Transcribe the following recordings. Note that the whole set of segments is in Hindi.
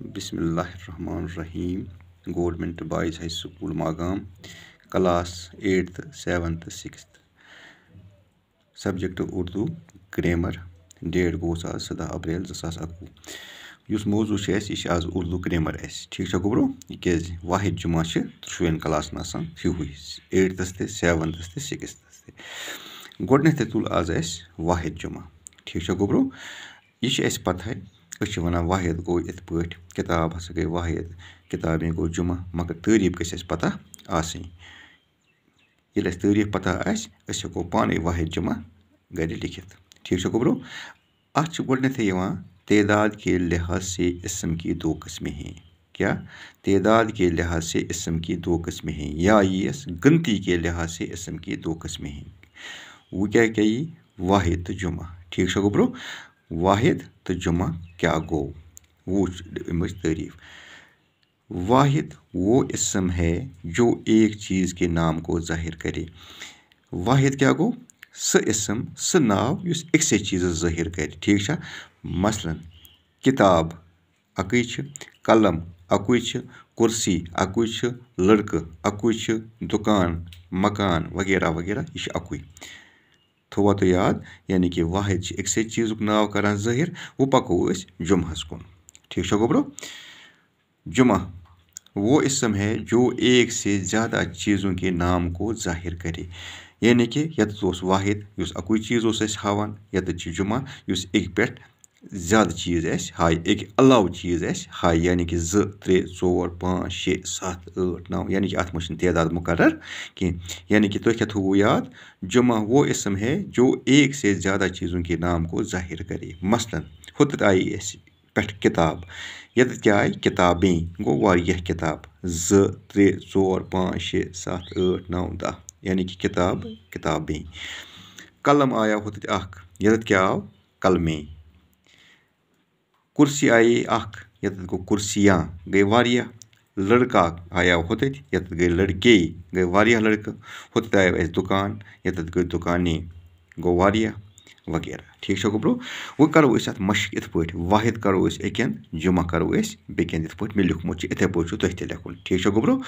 बिसमीम government boys high school Magam class eighth seventh six subject Urdu grammar date गो आज सदा अप्रैल जो सास अकवु इस मौजू यह आज उर्दू ग्रेमर अस ठीक गोबरो यह वाहिद जुमा त्रुशन क्लासन हिवे एट्थस तो सेवन्थस तो सिक्स्थस तुल आज अस वाहिद जुमा ठीक गोबरो यह पता أسۍ چھِ وَنان واحد گوٚو یِتھ پٲٹھۍ کِتاب ہَسا گٔے واحد کِتابیں گوٚو جُمعہ مگر تعریٖف گژھِ اَسہِ پَتہ آسٕنۍ ییٚلہِ اَسہِ تعریٖف پَتہ آسہِ أسۍ ہٮ۪کو پانَے واحد جُمعہ گَرِ لیٚکھِتھ ٹھیٖک چھا گوٚبرو اَتھ چھِ گۄڈنٮ۪تھٕے یِوان تعداد کہِ لِحاظ سے اِسم کی دو قٕسمہِ ہیں کیٛاہ تعداد کہِ لِحاظ سے اِسم کی دو قٕسمہِ ہیں یا یِیَس گِنتی کہِ لِحاظ سے اِسم کی دو قٕسمہِ ہیں وۄنۍ کیٛاہ کیٛاہ یی واحد تہٕ جُمعہ ٹھیٖک چھا گوٚبرو واحد تہٕ جمع کیٛاہ گوٚو وٕچھ اَمِچ تعریٖف واحد وہ اِسم ہے جو ایک چیٖز کے نام کو ظٲہِر کَرے واحد کیٛاہ گوٚو سُہ اِسم سُہ ناو یُس أکسٕے چیٖزَس ظٲہِر کَرِ ٹھیٖک چھا مثلاً کِتاب اَکُے چھِ قلم اَکُے چھِ کُرسی اَکُے چھِ لٔڑکہٕ اَکُے چھِ دُکان مکان وغیرہ وغیرہ یہِ چھِ اَکُے थोवा तो याद यानि कि वाद अकस चीज नाव करा जाहिर वो पको जुमह कुन ठीक है गुबरों जुमह वो इसम है जो एक से ज़्यादा चीज़ों के नाम को जाहिर करे यानि कि यद वाद अकु चीज़ हावान यद जुमह इस अक पे زیادٕ چیٖز اَسہِ ہاے اَکہِ علاوٕ چیٖز اَسہِ ہاے یعنی کہِ زٕ ترٛےٚ ژور پانٛژھ شےٚ سَتھ ٲٹھ نَو یعنی کہِ اَتھ منٛز چھِنہٕ تعداد مُقرر کینٛہہ یعنی کہِ تُہۍ کیٛاہ تھوٚوُ یاد جمع وہ اسم ہے جو ایک سے زیادہ چیٖزوں کے نام کو ظٲہِر کرے مثلاً ہُتٮ۪تھ آیہِ اَسہِ پٮ۪ٹھ کِتاب ییٚتٮ۪تھ کیٛاہ آے کِتابیں گوٚو واریاہ کِتاب زٕ ترٛےٚ ژور پانٛژھ شےٚ سَتھ ٲٹھ نَو دَہ یعنی کہِ کِتاب کِتابیں قلم آیاو ہُتٮ۪تھ اَکھ ییٚتٮ۪تھ کیٛاہ آو قلمیں कुर्सी आई अख यत गो कुर्सियाँ गई वारिया लड़का आया होत यत गई लड़के गई वारिया लड़कं होत आयो अस दुकान यत गई दुकाने गो वारिया वगैरह ठीक छा गोब्रो वो करो अत मश्क इथ पे वाहिद करो अकन जुमा करो बेकन पे मे लिखमुत इथे पे तुह ते ठीक छा गोब्रो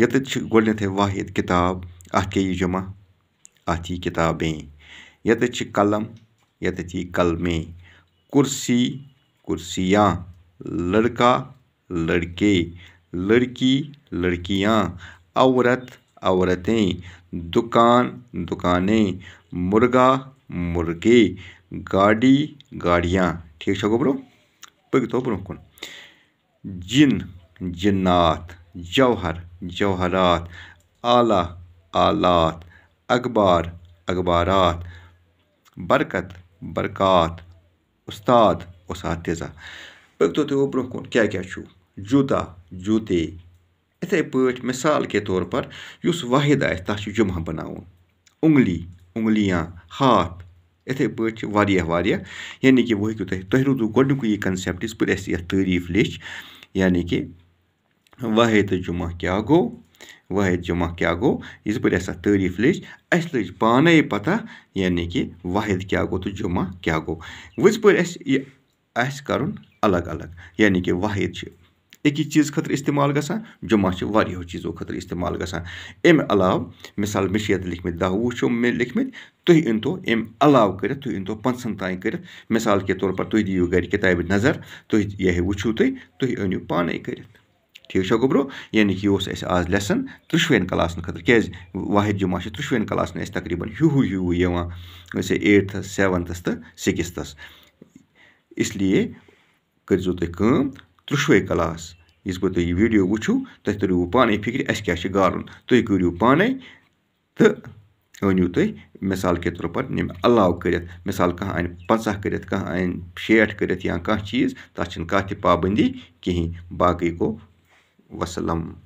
यत गोडन वाहिद किताब अत यी जुमा अत यी किताबें यत कलम यत यी कलमें कुर्सी कुर्सियाँ लड़का लड़के लड़की लड़कियाँ औरत औरतें दुकान दुकानें मुर्गा मुर्गे गाड़ी गाड़ियाँ ठीक छा गोबरो पग तो ब्रो कुन जिन जिन्नात जौहर जौहरात आला आलात अखबार अखबारात बरकत बरक़ात اُستاد اُسات تیٖژاہ پٔکۍتو تُہۍ وۄنۍ برونٛہہ کُن کیٛاہ کیٛاہ چھُ جوٗتا جوٗتے یِتھَے پٲٹھۍ مِثال کے طور پَر یُس واحد آسہِ تَتھ چھُ جُمعہ بَناوُن اُنٛگلی اُنٛگلیاں ہاتھ یِتھَے پٲٹھۍ چھِ واریاہ واریاہ یعنی کہِ وۄنۍ ہیٚکِو تُہۍ تۄہہِ روٗدوُ گۄڈنیُکُے یہِ کَنسیٚپٹ یِژھ پٲٹھۍ اَسہِ یَتھ تعریٖف لیٚچھ یعنی کہِ واحد تہٕ جُمعہ کیٛاہ گوٚو वٲحد جمع کیٛاہ گوٚو یِژ پھِر اَسہِ اَتھ تعریٖف لیٚچھ اَسہِ لٔج پانَے پَتہ یعنی کہِ واحد کیٛاہ گوٚو تہٕ جمع کیٛاہ گوٚو وٕژ پھِر اَسہِ یہِ آسہِ کَرُن الگ الگ یعنی کہِ واحد چھِ أکِس چیٖز خٲطرٕ استعمال گژھان جمع چھِ واریاہو چیٖزو خٲطرٕ استعمال گژھان امہِ علاوٕ مِثال مےٚ چھِ یَتھ لیٚکھمٕتۍ دَہ وُہ چھِو مےٚ لیٚکھمٕتۍ تُہۍ أنۍتو امہِ علاوٕ کٔرِتھ تُہۍ أنۍتو پنٛژہَن تانۍ کٔرِتھ مِثال کے طور پر تُہۍ دِیِو گَرِ کِتابہِ نظر تُہۍ یِہے وٕچھِو تُہۍ تُہۍ أنِو پانَے کٔرِتھ ٹھیٖک چھا گوٚبرو یعنی کہِ یہِ اوس اَسہِ آز لٮ۪سَن ترٛٮ۪شوَن کلاسَن خٲطرٕ کیٛازِ واحد جُمعہ چھِ ترٛٮ۪شوَن کلاسَن اَسہِ تقریٖبن ہِوُے ہِوُے یِوان أسۍ ایٹتھَس سٮ۪وَنتھَس تہٕ سِکِستھَس اِسلیے کٔرۍزیو تُہۍ کٲم ترٛٮ۪شوَے کلاس یِژ پھِر تُہۍ یہِ ویٖڈیو وٕچھِو تُہۍ تٔرِو پانَے فِکرِ اَسہِ کیٛاہ چھِ گارُن تُہۍ کٔرِو پانَے تہٕ أنِو تُہۍ مِثال کے طور پر ییٚمہِ علاوٕ کٔرِتھ مِثال کانٛہہ اَنہِ پنٛژاہ کٔرِتھ کانٛہہ اَنہِ شیٹھ کٔرِتھ یا کانٛہہ چیٖز تَتھ چھِنہٕ کانٛہہ تہِ پابنٛدی کِہیٖنۍ باقٕے گوٚو वसलम